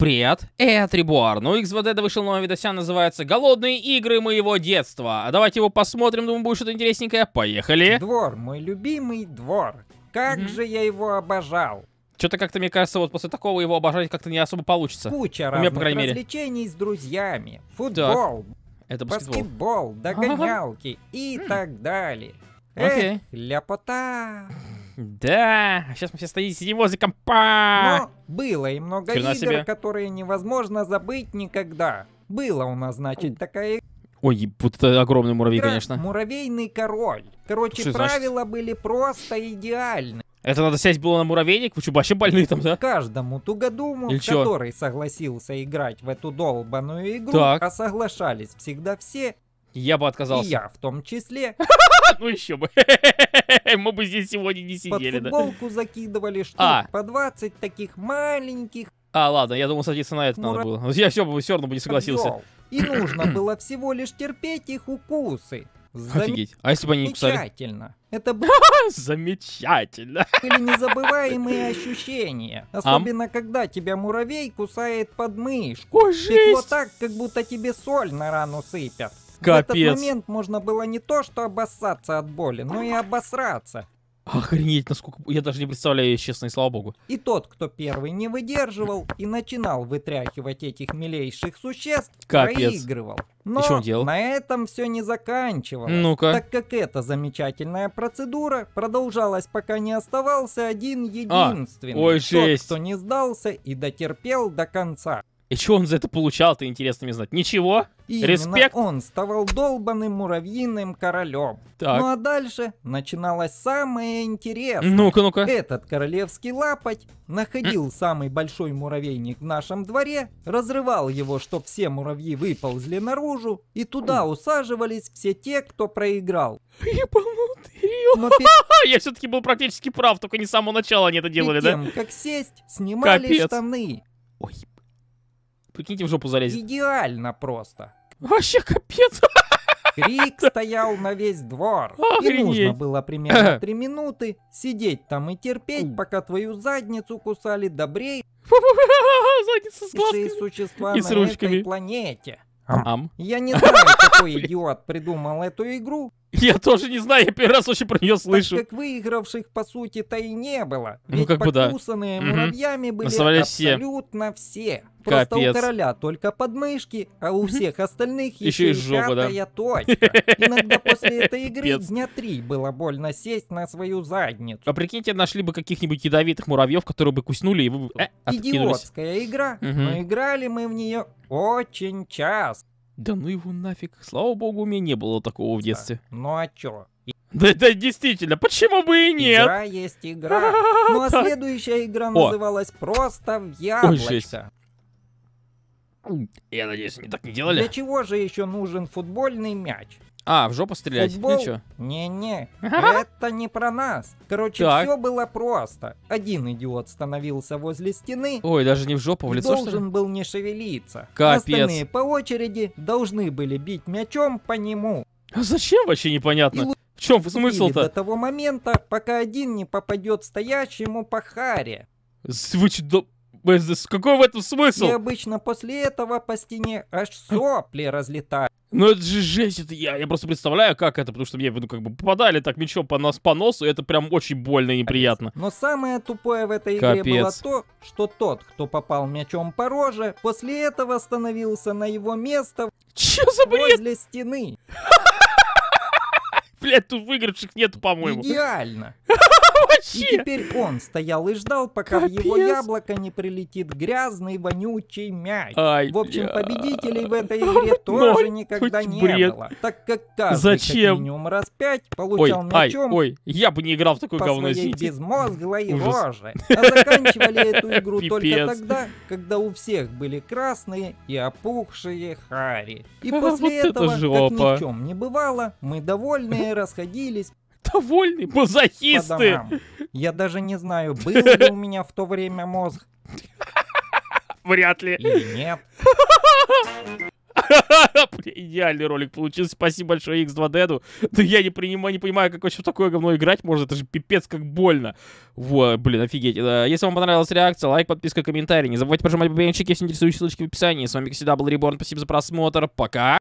Привет, ну, это Ребуар. Ну, XVD вышел новый видосян, называется «Голодные игры моего детства». А давайте его посмотрим, думаю, будет что-то интересненькое. Поехали. Двор, мой любимый двор. Как mm же я его обожал. Что-то как-то, мне кажется, вот после такого его обожать как-то не особо получится. Куча У меня, по крайней мере. развлечений с друзьями. Футбол. Так. Это баскетбол. баскетбол догонялки ага. и mm. так далее. Окей. Эх, ляпота. Да, сейчас мы все стоим, сидим возле компа. Но было и много Хрена игр, себе. которые невозможно забыть никогда. Было у нас, значит, такая Ой, вот это огромный муравей, игра конечно. Муравейный король. Короче, Что правила значит? были просто идеальны. Это надо сесть было на муравейник? Вы что, вообще больные там, да? Каждому тугодуму, Или который согласился играть в эту долбаную игру, так. а соглашались всегда все, я бы отказался. И я в том числе. Ну еще бы. Мы бы здесь сегодня не сидели. Под футболку да. закидывали штук а. по 20 таких маленьких. А, ладно, я думал садиться на это надо было. Ну, я все, все равно бы не согласился. И нужно было всего лишь терпеть их укусы. Зам... Офигеть. А если бы они не кусали? Замечательно. Это было... Замечательно. Были незабываемые ощущения. А? Особенно, Ам? когда тебя муравей кусает под мышку. Ой, вот так, как будто тебе соль на рану сыпят. Капец. В этот момент можно было не то, что обоссаться от боли, но и обосраться. Охренеть, насколько... Я даже не представляю, честно, и слава богу. И тот, кто первый не выдерживал и начинал вытряхивать этих милейших существ, Капец. проигрывал. Но он делал? на этом все не заканчивалось. Ну-ка. Так как эта замечательная процедура продолжалась, пока не оставался один единственный. А, ой, жесть. Тот, кто не сдался и дотерпел до конца. И что он за это получал, ты интересно мне знать? Ничего? Именно Респект? он ставал долбанным муравьиным королем. Так. Ну а дальше начиналось самое интересное. Ну-ка, ну-ка. Этот королевский лапоть находил М? самый большой муравейник в нашем дворе, разрывал его, чтоб все муравьи выползли наружу, и туда усаживались все те, кто проиграл. Ебанутый Но пер... Я все-таки был практически прав, только не с самого начала они это делали, да? как сесть, снимали штаны. Ой, прикиньте, в жопу залезет. Идеально просто. Вообще капец. Крик стоял на весь двор. Охренеть. И нужно было примерно три минуты сидеть там и терпеть, пока твою задницу кусали добрей. Задница с глазками. существа и с на ручками. этой планете. Ам. Ам. Я не знаю, какой идиот придумал эту игру. Я тоже не знаю, я первый раз вообще про нее слышу. Так как выигравших, по сути-то, и не было. Ну, Ведь ну, как бы да. покусанные муравьями были Назвали абсолютно все. Просто Капец. у короля только подмышки, а у всех остальных еще, и жопа, да? точка. Иногда после этой игры дня три было больно сесть на свою задницу. А прикиньте, нашли бы каких-нибудь ядовитых муравьев, которые бы куснули и вы бы э, Идиотская игра, угу. но играли мы в нее очень часто. Да ну его нафиг. Слава богу, у меня не было такого в детстве. Ну а чё? Да, да, действительно, почему бы и нет? Игра есть игра. Ну а следующая игра называлась просто в яблочко. Я надеюсь, они так не делали. Для чего же еще нужен футбольный мяч? А, в жопу стрелять? Футбол? Ничего. Не-не, это не про нас. Короче, так. все было просто. Один идиот становился возле стены. Ой, даже не в жопу, в лицо, Должен что был не шевелиться. Капец. Остальные по очереди должны были бить мячом по нему. А зачем вообще непонятно? И в чем смысл-то? до того момента, пока один не попадет стоящему по харе. Вы что, какой в этом смысл? И обычно после этого по стене аж сопли разлетают. Ну это же жесть, это я, я просто представляю, как это, потому что мне ну, как бы попадали так мечом по, нос, по носу, и это прям очень больно и неприятно. Но самое тупое в этой игре было то, что тот, кто попал мячом по роже, после этого становился на его место Че за бред? возле стены. Блять, тут выигравших нету, по-моему. Идеально. вообще? И теперь он стоял и ждал, пока Капец. в его яблоко не прилетит грязный вонючий мяч. Ай, в общем, победителей в этой игре тоже никогда не бред. было. Так как каждый Зачем? как минимум раз пять получал ой, мячом. Ой, ой, я бы не играл в такую по говно своей безмозглой роже. А заканчивали эту игру только тогда, когда у всех были красные и опухшие хари. И после этого, как ни в чем не бывало, мы довольные расходились довольны, мазохисты. Я даже не знаю, был ли у меня в то время мозг. Вряд ли. Или нет. Идеальный ролик получился. Спасибо большое X2D. Да я не, принимаю, не понимаю, как вообще в такое говно играть можно. Это же пипец как больно. Во, блин, офигеть. Э, если вам понравилась реакция, лайк, подписка, комментарий. Не забывайте прожимать бубенчики, все интересующие ссылочки в описании. С вами, как всегда, был Реборн. Спасибо за просмотр. Пока.